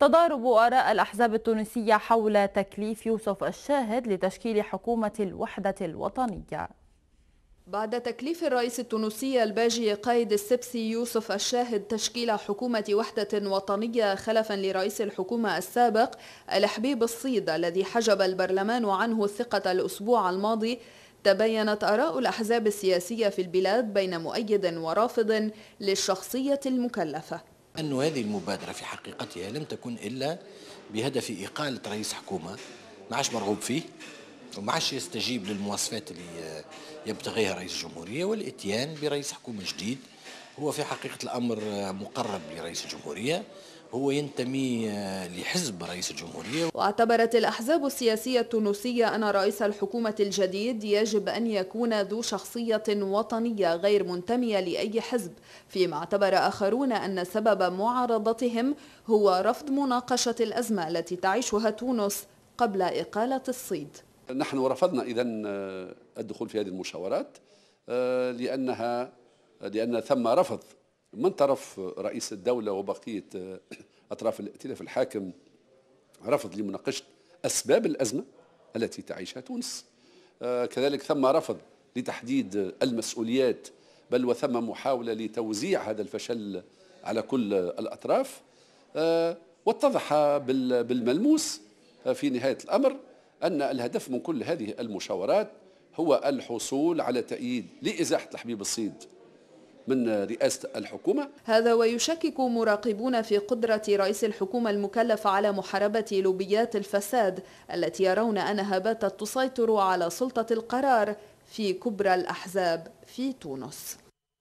تضارب آراء الأحزاب التونسية حول تكليف يوسف الشاهد لتشكيل حكومة الوحدة الوطنية بعد تكليف الرئيس التونسي الباجي قائد السبسي يوسف الشاهد تشكيل حكومة وحدة وطنية خلفا لرئيس الحكومة السابق الحبيب الصيد الذي حجب البرلمان عنه الثقة الأسبوع الماضي تبينت آراء الأحزاب السياسية في البلاد بين مؤيد ورافض للشخصية المكلفة أن هذه المبادرة في حقيقتها لم تكن إلا بهدف إقالة رئيس حكومة ما عادش مرغوب فيه وما عادش يستجيب للمواصفات اللي يبتغيها رئيس الجمهورية والإتيان برئيس حكومة جديد هو في حقيقة الأمر مقرب لرئيس الجمهورية هو ينتمي لحزب رئيس الجمهورية واعتبرت الأحزاب السياسية التونسية أن رئيس الحكومة الجديد يجب أن يكون ذو شخصية وطنية غير منتمية لأي حزب فيما اعتبر آخرون أن سبب معارضتهم هو رفض مناقشة الأزمة التي تعيشها تونس قبل إقالة الصيد نحن رفضنا إذا الدخول في هذه المشاورات آه، لأنها لأن ثم رفض من طرف رئيس الدولة وبقية آه، أطراف الائتلاف الحاكم رفض لمناقشة أسباب الأزمة التي تعيشها تونس آه، كذلك ثم رفض لتحديد المسؤوليات بل وثم محاولة لتوزيع هذا الفشل على كل الأطراف آه، واتضح بالملموس في نهاية الأمر أن الهدف من كل هذه المشاورات هو الحصول على تأييد لإزاحة الحبيب الصيد من رئاسة الحكومة هذا ويشكك مراقبون في قدرة رئيس الحكومة المكلف على محاربة لوبيات الفساد التي يرون أنها باتت تسيطر على سلطة القرار في كبرى الأحزاب في تونس